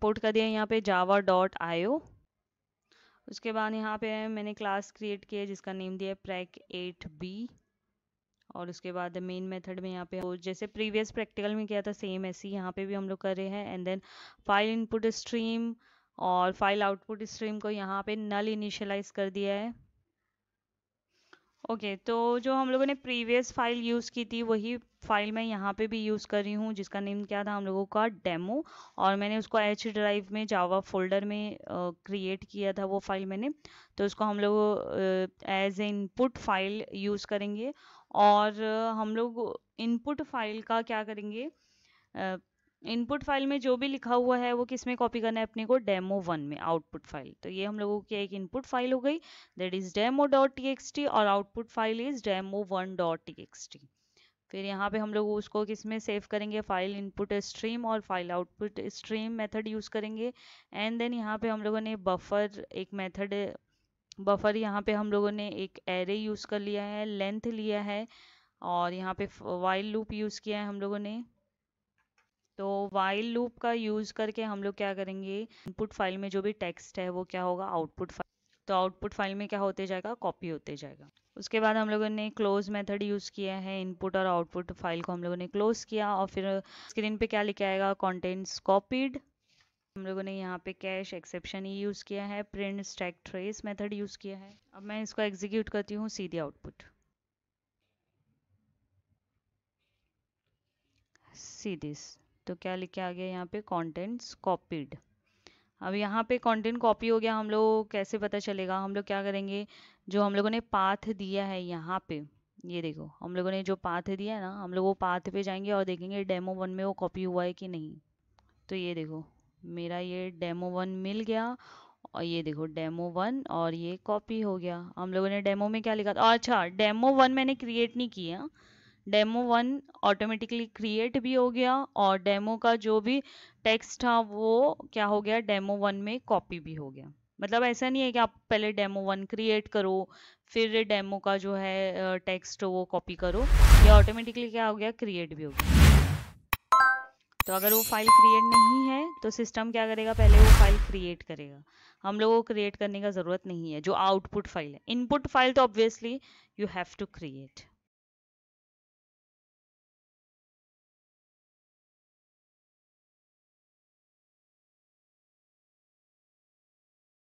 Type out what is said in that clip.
port कर दिया यहाँ पे जावा डॉट आयो उसके बाद यहाँ पे मैंने क्लास क्रिएट किया जिसका नेम दिया प्रैक एट बी और उसके बाद मेन मेथड में यहाँ पे हो जैसे प्रीवियस प्रैक्टिकल में किया था सेम ऐसी यहाँ पे भी हम लोग कर रहे हैं and then file input stream और फाइल आउटपुट स्ट्रीम को यहाँ पे नल इनिशियलाइज कर दिया है ओके तो जो हम लोगों ने प्रीवियस फाइल यूज़ की थी वही फाइल मैं यहाँ पे भी यूज़ कर रही हूँ जिसका नेम क्या था हम लोगों का डेमो और मैंने उसको एच ड्राइव में जावा फोल्डर में क्रिएट किया था वो फाइल मैंने तो उसको हम लोग as a input file use करेंगे और हम लोग इनपुट फाइल का क्या करेंगे इनपुट फाइल में जो भी लिखा हुआ है वो किस में कॉपी करना है अपने को डेमो वन में आउटपुट फाइल तो ये हम लोगों की एक इनपुट फाइल हो गई that is demo dot T X T और output file is demo one dot T X T फिर यहाँ पे हम लोग उसको किस में सेव करेंगे फाइल इनपुट स्ट्रीम और file output stream method use करेंगे एंड देन यहाँ पे हम लोगों ने बफर एक मेथड बफर यहाँ पे हम लोगों ने एक एरे यूज़ कर लिया है लेंथ लिया है और यहाँ पे वाइल लूप यूज़ किया है हम लोगों ने तो वाइल लूप का यूज़ करके हम लोग क्या करेंगे इनपुट फाइल में जो भी टेक्स्ट है वो क्या होगा आउटपुट फाइल तो आउटपुट फाइल में क्या होते जाएगा कॉपी होते जाएगा उसके बाद हम लोगों ने क्लोज मेथड यूज़ किया है इनपुट और आउटपुट फाइल को हम लोगों ने क्लोज किया और फिर स्क्रीन पे क्या लिखा आएगा कॉन्टेंट्स कॉपीड हम लोगों ने यहाँ पे कैश एक्सेप्शन ही यूज़ किया है print stack trace method use किया है अब मैं इसको एग्जीक्यूट करती हूँ सीधी आउटपुट सीधी तो क्या लिखे आ गया यहाँ पे कॉन्टेंट्स कॉपीड अब यहाँ पे कंटेंट कॉपी हो गया हम लोग कैसे पता चलेगा हम लोग क्या करेंगे जो हम लोगों ने पाथ दिया है यहाँ पे ये देखो हम लोगों ने जो पाथ दिया है ना हम लोग वो पाथ पे जाएंगे और देखेंगे डेमो वन में वो कॉपी हुआ है कि नहीं तो ये देखो मेरा ये डेमो वन मिल गया और ये देखो डेमो वन और ये कॉपी हो गया हम लोगों ने डेमो में क्या लिखा था अच्छा डेमो वन मैंने क्रिएट नहीं किया डेमो वन ऑटोमेटिकली क्रिएट भी हो गया और डेमो का जो भी टेक्स्ट था वो क्या हो गया डेमो वन में कॉपी भी हो गया मतलब ऐसा नहीं है कि आप पहले डेमो वन क्रिएट करो फिर डेमो का जो है टेक्स्ट वो कॉपी करो ये ऑटोमेटिकली क्या हो गया क्रिएट भी हो गया तो अगर वो फाइल क्रिएट नहीं है तो सिस्टम क्या करेगा पहले वो फाइल क्रिएट करेगा हम लोगों को क्रिएट करने का ज़रूरत नहीं है जो आउटपुट फाइल है इनपुट फाइल तो obviously you have to create